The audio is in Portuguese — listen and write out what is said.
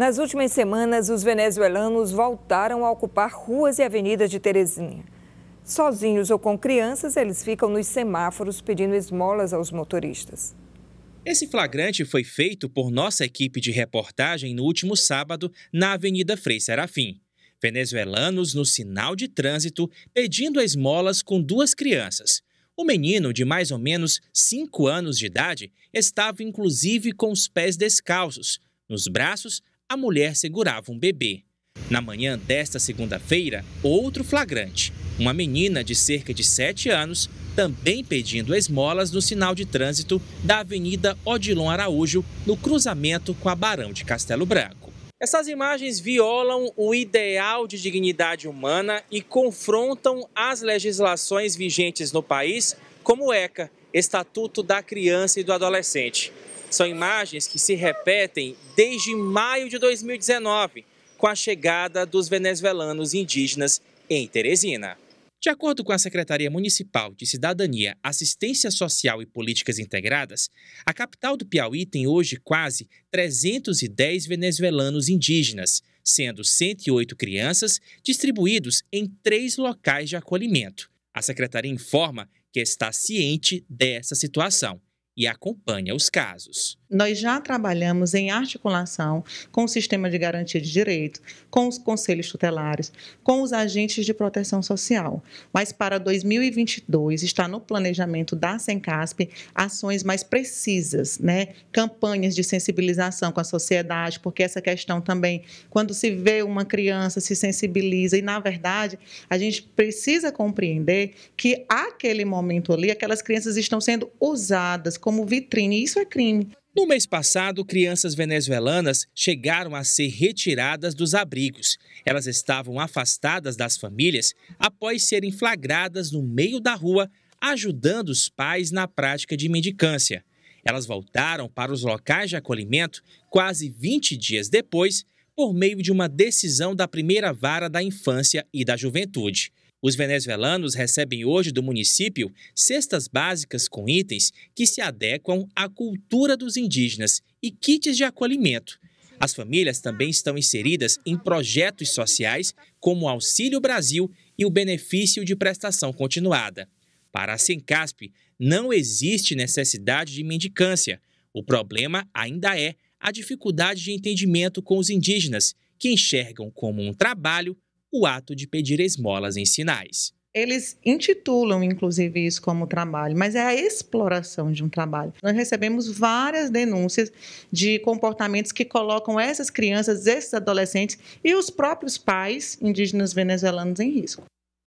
Nas últimas semanas, os venezuelanos voltaram a ocupar ruas e avenidas de Teresina. Sozinhos ou com crianças, eles ficam nos semáforos pedindo esmolas aos motoristas. Esse flagrante foi feito por nossa equipe de reportagem no último sábado na Avenida Frei Serafim. Venezuelanos no sinal de trânsito pedindo esmolas com duas crianças. O menino, de mais ou menos 5 anos de idade, estava inclusive com os pés descalços. Nos braços, a mulher segurava um bebê. Na manhã desta segunda-feira, outro flagrante. Uma menina de cerca de 7 anos, também pedindo esmolas no sinal de trânsito da Avenida Odilon Araújo, no cruzamento com a Barão de Castelo Branco. Essas imagens violam o ideal de dignidade humana e confrontam as legislações vigentes no país, como o ECA, Estatuto da Criança e do Adolescente. São imagens que se repetem desde maio de 2019, com a chegada dos venezuelanos indígenas em Teresina. De acordo com a Secretaria Municipal de Cidadania, Assistência Social e Políticas Integradas, a capital do Piauí tem hoje quase 310 venezuelanos indígenas, sendo 108 crianças distribuídos em três locais de acolhimento. A secretaria informa que está ciente dessa situação e acompanha os casos. Nós já trabalhamos em articulação com o sistema de garantia de direito, com os conselhos tutelares, com os agentes de proteção social. Mas para 2022 está no planejamento da Sencasp ações mais precisas, né? Campanhas de sensibilização com a sociedade, porque essa questão também, quando se vê uma criança se sensibiliza e na verdade a gente precisa compreender que aquele momento ali aquelas crianças estão sendo usadas como vitrine. Isso é crime. No mês passado, crianças venezuelanas chegaram a ser retiradas dos abrigos. Elas estavam afastadas das famílias após serem flagradas no meio da rua, ajudando os pais na prática de mendicância. Elas voltaram para os locais de acolhimento quase 20 dias depois, por meio de uma decisão da primeira vara da infância e da juventude. Os venezuelanos recebem hoje do município cestas básicas com itens que se adequam à cultura dos indígenas e kits de acolhimento. As famílias também estão inseridas em projetos sociais como o Auxílio Brasil e o benefício de prestação continuada. Para a Sencasp, não existe necessidade de mendicância. O problema ainda é a dificuldade de entendimento com os indígenas, que enxergam como um trabalho o ato de pedir esmolas em sinais. Eles intitulam, inclusive, isso como trabalho, mas é a exploração de um trabalho. Nós recebemos várias denúncias de comportamentos que colocam essas crianças, esses adolescentes e os próprios pais indígenas venezuelanos em risco.